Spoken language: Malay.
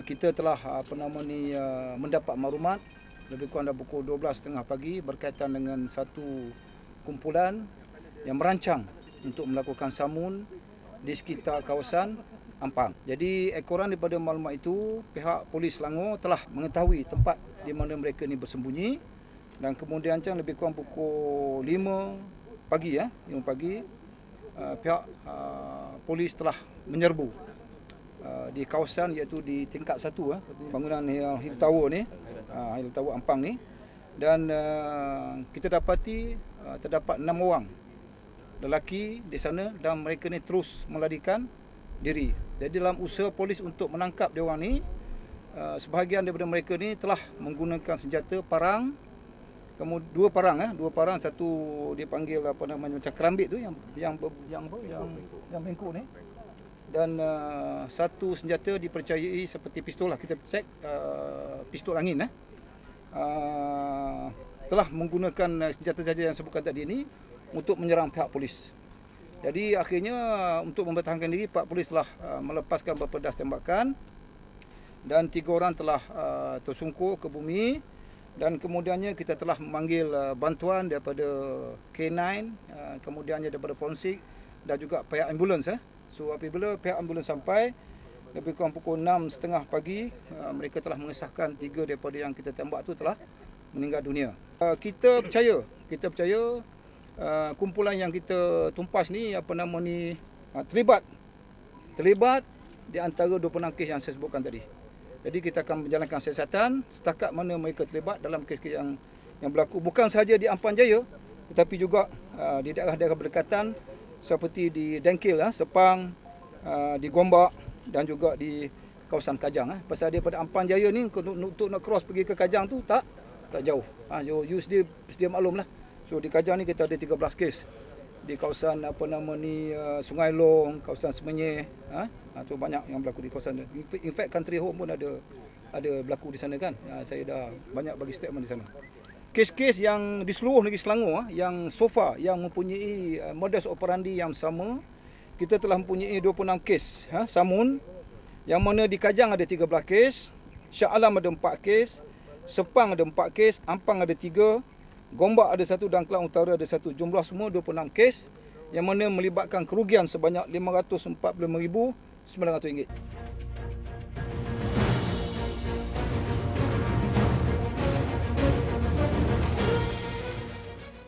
Ah, kita telah ah, apa nama ni ah, mendapat maklumat lebih kurang dah pukul 12.30 pagi berkaitan dengan satu kumpulan yang merancang untuk melakukan samun di sekitar kawasan Ampang. Jadi ekoran daripada maklumat itu pihak polis Selangor telah mengetahui tempat di mana mereka ini bersembunyi dan kemudian rancang lebih kurang pukul 5 pagi ya, 5 pagi pihak polis telah menyerbu Ah, di kawasan iaitu di tingkat satu eh, bangunan Hill Tower ni uh, Hill Tower Ampang ni dan kita dapati terdapat enam orang lelaki di sana dan mereka ni terus melarikan diri. Jadi dalam usaha polis untuk menangkap dia orang ni sebahagian daripada mereka ni telah menggunakan senjata parang kemudian dua parang eh dua parang satu dia panggil apa namanya macam kerambit tu yang yang yang apa yang yang bengkok ni dan uh, satu senjata dipercayai seperti pistol lah kita cek uh, pistol angin eh. Uh, telah menggunakan uh, senjata jaja yang sebutkan tadi ini untuk menyerang pihak polis. Jadi akhirnya uh, untuk mempertahankan diri pihak polis telah uh, melepaskan berpedas tembakan dan tiga orang telah uh, tersungkur ke bumi dan kemudiannya kita telah memanggil uh, bantuan daripada K9 uh, kemudiannya daripada forensik dan juga pihak ambulans eh. So apabila pihak ambulans sampai lebih kurang pukul 6.30 pagi uh, mereka telah mengesahkan tiga daripada yang kita tembak tu telah meninggal dunia. Uh, kita percaya, kita percaya uh, kumpulan yang kita tumpas ni apa nama ni terlibat terlibat di antara dua penangkis yang saya sebutkan tadi. Jadi kita akan menjalankan siasatan setakat mana mereka terlibat dalam kes-kes yang yang berlaku bukan sahaja di Ampang Jaya tetapi juga di daerah-daerah berdekatan seperti di Dengkil, ya, Sepang, uh, di Gombak dan juga di kawasan Kajang. Ya. Pasal pada Ampang Jaya ni untuk nak cross pergi ke Kajang tu tak tak jauh. Ha, so, you sedia, sedia maklum lah. So di Kajang ni kita ada 13 kes. Di kawasan apa nama ni uh, Sungai Long, kawasan Semenye. Ha? Ha, so banyak yang berlaku di kawasan tu. In fact country home pun ada ada berlaku di sana kan. Ha, saya dah banyak bagi statement di sana kes-kes yang di seluruh negeri Selangor ah, yang so far yang mempunyai eh, modus operandi yang sama kita telah mempunyai 26 kes ha, samun yang mana di Kajang ada 13 kes Shah Alam ada 4 kes Sepang ada 4 kes Ampang ada 3 Gombak ada 1 dan Kelang Utara ada 1 jumlah semua 26 kes yang mana melibatkan kerugian sebanyak RM545,900.